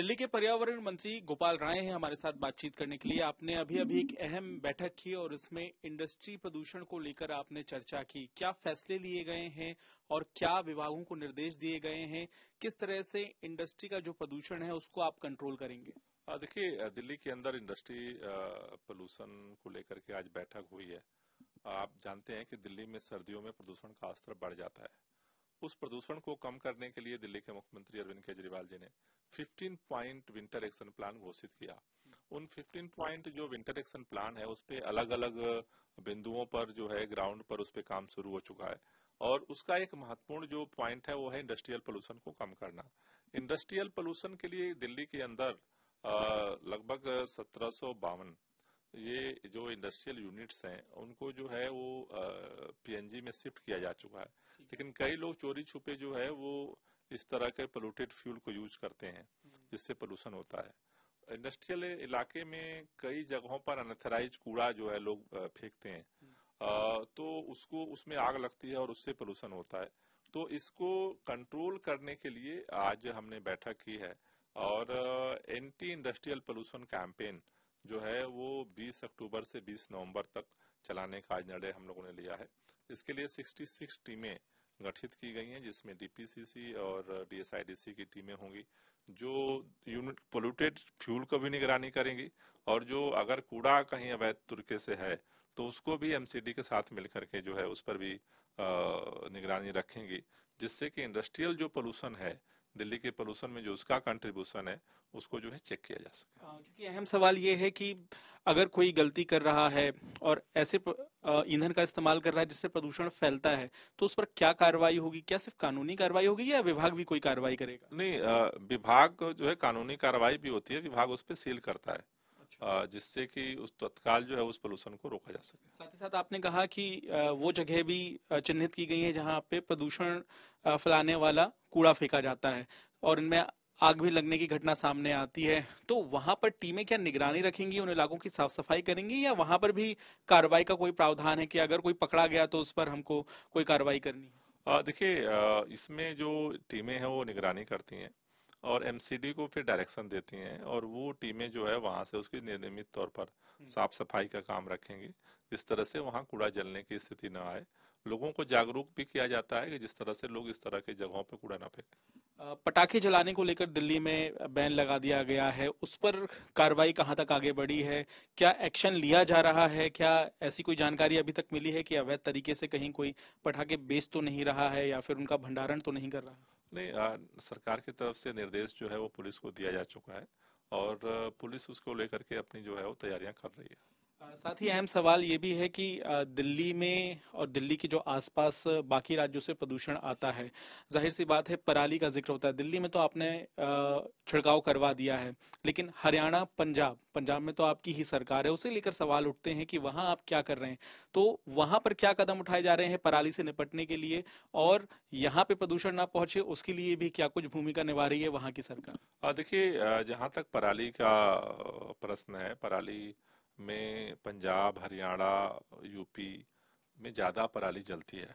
दिल्ली के पर्यावरण मंत्री गोपाल राय हैं हमारे साथ बातचीत करने के लिए आपने अभी अभी एक अहम बैठक की और इसमें इंडस्ट्री प्रदूषण को लेकर आपने चर्चा की क्या फैसले लिए गए हैं और क्या विभागों को निर्देश दिए गए हैं किस तरह से इंडस्ट्री का जो प्रदूषण है उसको आप कंट्रोल करेंगे हाँ, देखिए दिल्ली के अंदर इंडस्ट्री पोल्यूशन को लेकर के आज बैठक हुई है आप जानते हैं कि दिल्ली में सर्दियों में प्रदूषण का स्तर बढ़ जाता है उस प्रदूषण को कम करने के लिए दिल्ली के मुख्यमंत्री अरविंद केजरीवाल जी ने 15 पॉइंट विंटर एक्शन प्लान घोषित किया उन 15 पॉइंट जो विंटर एक्शन प्लान है उसपे अलग अलग बिंदुओं पर जो है ग्राउंड पर उसपे काम शुरू हो चुका है और उसका एक महत्वपूर्ण जो पॉइंट है वो है इंडस्ट्रियल पोल्यूशन को कम करना इंडस्ट्रियल पोल्यूशन के लिए दिल्ली के अंदर लगभग सत्रह ये जो इंडस्ट्रियल यूनिट्स हैं उनको जो है वो पीएनजी में शिफ्ट किया जा चुका है लेकिन कई लोग चोरी छुपे जो है वो इस तरह के पोल्यूटेड फ्यूल को यूज करते हैं हम्म। जिससे पोल्यूशन होता है इंडस्ट्रियल इलाके में कई जगहों पर अनथराइज कूड़ा जो है लोग फेंकते हैं आ, हम्म। तो उसको उसमें आग लगती है और उससे पोल्यूशन होता है तो इसको कंट्रोल करने के लिए आज हमने बैठक की है और एंटी इंडस्ट्रियल पोल्यूशन कैंपेन जो है वो 20 अक्टूबर से 20 नवंबर तक चलाने का आज निर्णय हम लोगों ने लिया है इसके लिए 66 टीमें गठित की गई हैं जिसमें डीपीसीसी और डीएसआईडीसी की टीमें होंगी जो यूनिट पोल्यूटेड फ्यूल को भी निगरानी करेंगी और जो अगर कूड़ा कहीं अवैध तरीके से है तो उसको भी एमसीडी के साथ मिलकर के जो है उस पर भी निगरानी रखेंगी जिससे कि इंडस्ट्रियल जो पोल्यूशन है दिल्ली के पोल्यूशन में जो उसका कंट्रीब्यूशन है उसको जो है चेक किया जा सके हाँ, क्योंकि अहम सवाल ये है कि अगर कोई गलती कर रहा है और ऐसे ईंधन का इस्तेमाल कर रहा है जिससे प्रदूषण फैलता है तो उस पर क्या कार्रवाई होगी क्या सिर्फ कानूनी कार्रवाई होगी या विभाग भी कोई कार्रवाई करेगा नहीं विभाग जो है कानूनी कार्रवाई भी होती है विभाग उस पर सील करता है अच्छा। जिससे कि उस तत्काल जो है उस पोल्यूशन को रोका जा सके साथ ही साथ आपने कहा कि वो जगह भी चिन्हित की गई है जहाँ पे प्रदूषण फैलाने वाला कूड़ा फेंका जाता है और इनमें आग भी लगने की घटना सामने आती है तो वहां पर टीमें क्या निगरानी रखेंगी उन इलाकों की साफ सफाई करेंगी या वहां पर भी कार्रवाई का कोई प्रावधान है कि अगर कोई पकड़ा गया तो उस पर हमको कोई कार्रवाई करनी है देखिए इसमें जो टीमें हैं वो निगरानी करती हैं और एमसीडी को फिर डायरेक्शन देती हैं और वो टीमें जो है वहाँ से उसकी नियमित तौर पर साफ सफाई का काम रखेंगी जिस तरह से वहाँ कूड़ा जलने की स्थिति न आए लोगों को जागरूक भी किया जाता है कि जिस तरह से लोग इस तरह के जगहों पर कूड़ा ना फेंकें पटाखे जलाने को लेकर दिल्ली में बैन लगा दिया गया है उस पर कार्रवाई कहाँ तक आगे बढ़ी है क्या एक्शन लिया जा रहा है क्या ऐसी कोई जानकारी अभी तक मिली है कि अवैध तरीके से कहीं कोई पटाखे बेच तो नहीं रहा है या फिर उनका भंडारण तो नहीं कर रहा है नहीं आ, सरकार की तरफ से निर्देश जो है वो पुलिस को दिया जा चुका है और पुलिस उसको लेकर के अपनी जो है वो तैयारियां कर रही है साथ ही अहम सवाल ये भी है कि दिल्ली में और दिल्ली के जो आसपास बाकी राज्यों से प्रदूषण आता है जाहिर सी बात है पराली का जिक्र होता है दिल्ली में तो आपने छिड़काव करवा दिया है लेकिन हरियाणा पंजाब पंजाब में तो आपकी ही सरकार है उसे लेकर सवाल उठते हैं कि वहाँ आप क्या कर रहे हैं तो वहाँ पर क्या कदम उठाए जा रहे हैं पराली से निपटने के लिए और यहाँ पे प्रदूषण ना पहुंचे उसके लिए भी क्या कुछ भूमिका निभा रही है वहाँ की सरकार देखिए जहाँ तक पराली का प्रश्न है पराली में पंजाब हरियाणा यूपी में ज़्यादा पराली जलती है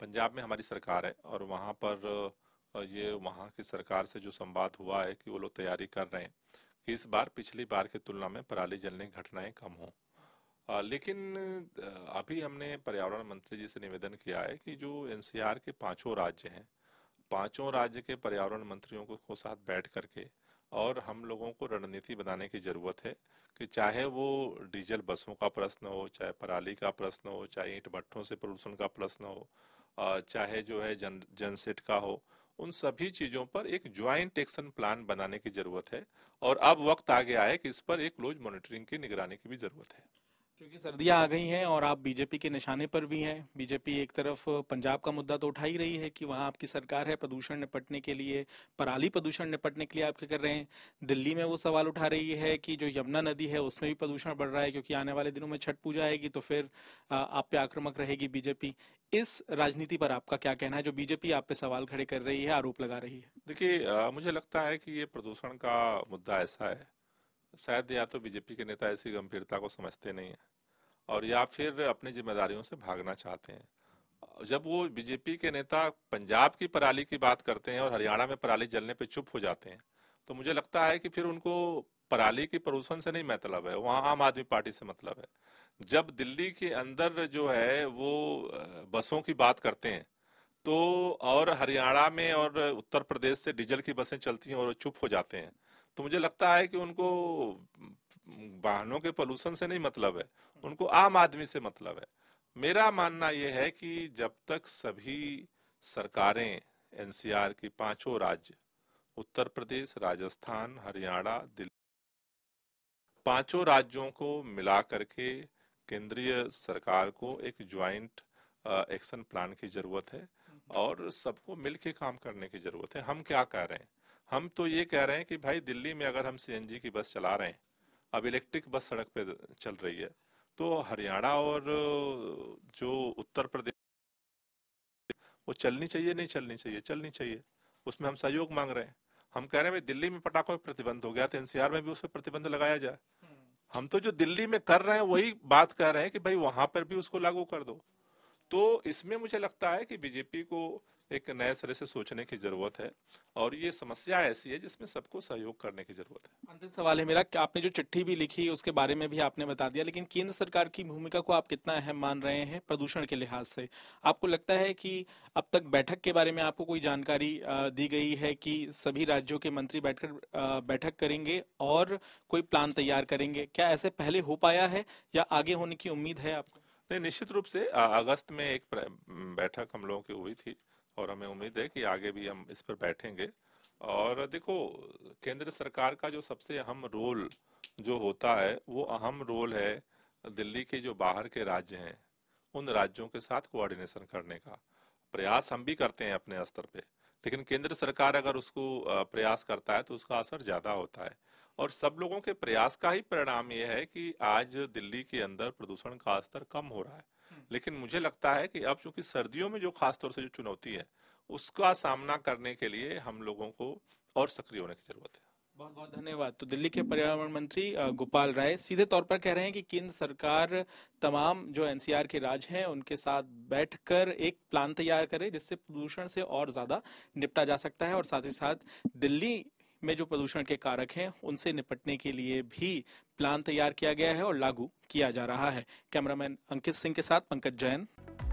पंजाब में हमारी सरकार है और वहाँ पर ये वहाँ की सरकार से जो संवाद हुआ है कि वो लोग तैयारी कर रहे हैं कि इस बार पिछली बार की तुलना में पराली जलने की घटनाएं कम हों लेकिन अभी हमने पर्यावरण मंत्री जी से निवेदन किया है कि जो एनसीआर के पांचों राज्य हैं पांचों राज्य के पर्यावरण मंत्रियों को साथ बैठ करके और हम लोगों को रणनीति बनाने की ज़रूरत है कि चाहे वो डीजल बसों का प्रश्न हो चाहे पराली का प्रश्न हो चाहे ईट भट्ठों से प्रदूषण का प्रश्न हो चाहे जो है जन जनसेट का हो उन सभी चीज़ों पर एक ज्वाइंट एक्शन प्लान बनाने की ज़रूरत है और अब वक्त आ गया है कि इस पर एक क्लोज मॉनिटरिंग की निगरानी की भी ज़रूरत है क्योंकि सर्दियां आ गई हैं और आप बीजेपी के निशाने पर भी हैं बीजेपी एक तरफ पंजाब का मुद्दा तो उठा ही रही है कि वहां आपकी सरकार है प्रदूषण निपटने के लिए पराली प्रदूषण निपटने के लिए आप क्या कर रहे हैं दिल्ली में वो सवाल उठा रही है कि जो यमुना नदी है उसमें भी प्रदूषण बढ़ रहा है क्योंकि आने वाले दिनों में छठ पूजा आएगी तो फिर आप पे आक्रमक रहेगी बीजेपी इस राजनीति पर आपका क्या कहना है जो बीजेपी आप पे सवाल खड़े कर रही है आरोप लगा रही है देखिए मुझे लगता है कि ये प्रदूषण का मुद्दा ऐसा है शायद या तो बीजेपी के नेता ऐसी गंभीरता को समझते नहीं है और या फिर अपनी जिम्मेदारियों से भागना चाहते हैं जब वो बीजेपी के नेता पंजाब की पराली की बात करते हैं और हरियाणा में पराली जलने पर चुप हो जाते हैं तो मुझे लगता है कि फिर उनको पराली की प्रदूषण से नहीं मतलब है वहाँ आम आदमी पार्टी से मतलब है जब दिल्ली के अंदर जो है वो बसों की बात करते हैं तो और हरियाणा में और उत्तर प्रदेश से डीजल की बसें चलती हैं और चुप हो जाते हैं तो मुझे लगता है कि उनको वाहनों के पोल्यूशन से नहीं मतलब है उनको आम आदमी से मतलब है मेरा मानना यह है कि जब तक सभी सरकारें एनसीआर की पांचों राज्य उत्तर प्रदेश राजस्थान हरियाणा दिल्ली पांचों राज्यों को मिला करके केंद्रीय सरकार को एक ज्वाइंट एक्शन प्लान की जरूरत है और सबको मिलके काम करने की जरूरत है हम क्या कह रहे हैं हम तो ये कह रहे हैं कि भाई दिल्ली में अगर हम सीएनजी की बस चला रहे हैं अब इलेक्ट्रिक बस सड़क पे चल रही है तो हरियाणा और जो उत्तर प्रदेश वो चलनी चाहिए नहीं चलनी चाहिए चलनी चाहिए उसमें हम सहयोग मांग रहे हैं हम कह रहे हैं दिल्ली में पटाखों पर प्रतिबंध हो गया तो एनसीआर में भी उस पर प्रतिबंध लगाया जाए हम तो जो दिल्ली में कर रहे हैं वही बात कर रहे हैं कि भाई वहां पर भी उसको लागू कर दो तो इसमें मुझे लगता है कि बीजेपी को एक नए सिरे से सोचने की जरूरत है और ये समस्या ऐसी है जिसमें सबको सहयोग करने की जरूरत है अंतिम सवाल है मेरा कि आपने जो चिट्ठी भी लिखी उसके बारे में भी आपने बता दिया लेकिन केंद्र सरकार की भूमिका को आप कितना अहम मान रहे हैं प्रदूषण के लिहाज से आपको लगता है कि अब तक बैठक के बारे में आपको कोई जानकारी दी गई है कि सभी राज्यों के मंत्री बैठकर बैठक करेंगे और कोई प्लान तैयार करेंगे क्या ऐसे पहले हो पाया है या आगे होने की उम्मीद है आपको नहीं निश्चित रूप से अगस्त में एक बैठक हम लोगों की हुई थी और हमें उम्मीद है कि आगे भी हम इस पर बैठेंगे और देखो केंद्र सरकार का जो सबसे अहम रोल जो होता है वो अहम रोल है दिल्ली के जो बाहर के राज्य हैं उन राज्यों के साथ कोऑर्डिनेशन करने का प्रयास हम भी करते हैं अपने स्तर पे लेकिन केंद्र सरकार अगर उसको प्रयास करता है तो उसका असर ज़्यादा होता है और सब लोगों के प्रयास का ही परिणाम यह है कि आज दिल्ली के अंदर प्रदूषण का स्तर कम हो रहा है लेकिन मुझे लगता है कि अब चूंकि सर्दियों में जो खास तौर से जो चुनौती है उसका सामना करने के लिए हम लोगों को और सक्रिय होने की जरूरत है बहुत बहुत धन्यवाद तो दिल्ली के पर्यावरण मंत्री गोपाल राय सीधे तौर पर कह रहे हैं कि केंद्र सरकार तमाम जो एनसीआर के राज्य हैं उनके साथ बैठकर एक प्लान तैयार करे जिससे प्रदूषण से और ज्यादा निपटा जा सकता है और साथ ही साथ दिल्ली में जो प्रदूषण के कारक हैं उनसे निपटने के लिए भी प्लान तैयार किया गया है और लागू किया जा रहा है कैमरामैन अंकित सिंह के साथ पंकज जैन